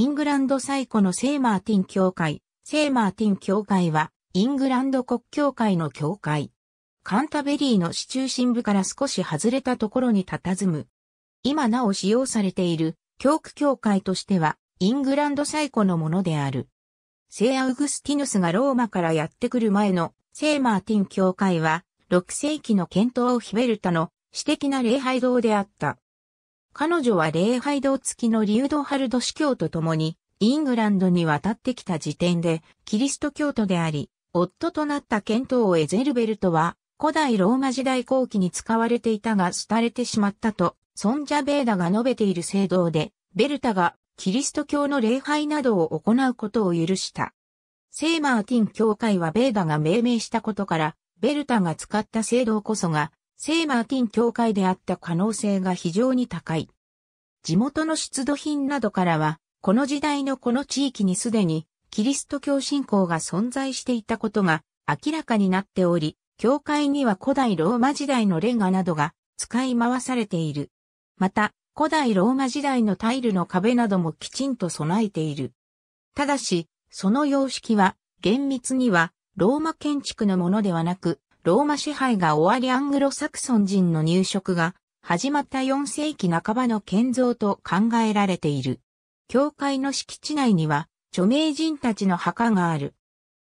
イングランド最古の聖マーティン教会。聖マーティン教会は、イングランド国教会の教会。カンタベリーの市中心部から少し外れたところに佇む。今なお使用されている教区教会としては、イングランド最古のものである。聖アウグスティヌスがローマからやってくる前の聖マーティン教会は、6世紀の検討を秘めヒベルタの私的な礼拝堂であった。彼女は礼拝堂付きのリュードハルド司教と共に、イングランドに渡ってきた時点で、キリスト教徒であり、夫となったケント王エゼルベルトは、古代ローマ時代後期に使われていたが廃れてしまったと、ソンジャベーダが述べている聖堂で、ベルタがキリスト教の礼拝などを行うことを許した。聖マーティン教会はベーダが命名したことから、ベルタが使った聖堂こそが聖マーティン教会であった可能性が非常に高い。地元の出土品などからは、この時代のこの地域にすでにキリスト教信仰が存在していたことが明らかになっており、教会には古代ローマ時代のレンガなどが使い回されている。また、古代ローマ時代のタイルの壁などもきちんと備えている。ただし、その様式は厳密にはローマ建築のものではなく、ローマ支配が終わりアングロサクソン人の入植が始まった4世紀半ばの建造と考えられている。教会の敷地内には著名人たちの墓がある。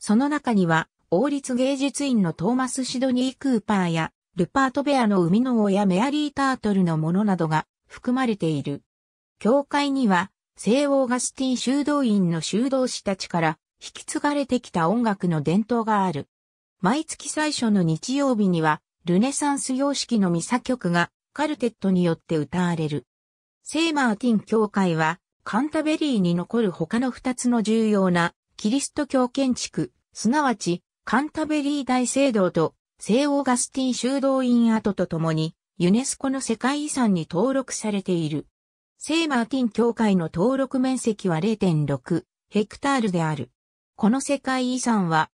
その中には王立芸術院のトーマス・シドニー・クーパーやルパート・ベアの生みの親メアリー・タートルのものなどが含まれている。教会には聖欧ガスティン修道院の修道士たちから引き継がれてきた音楽の伝統がある。毎月最初の日曜日には、ルネサンス様式のミサ曲がカルテットによって歌われる。聖マーティン教会は、カンタベリーに残る他の二つの重要なキリスト教建築、すなわちカンタベリー大聖堂と聖オーガスティン修道院跡とともにユネスコの世界遺産に登録されている。聖マーティン教会の登録面積は0.6ヘクタールである。この世界遺産は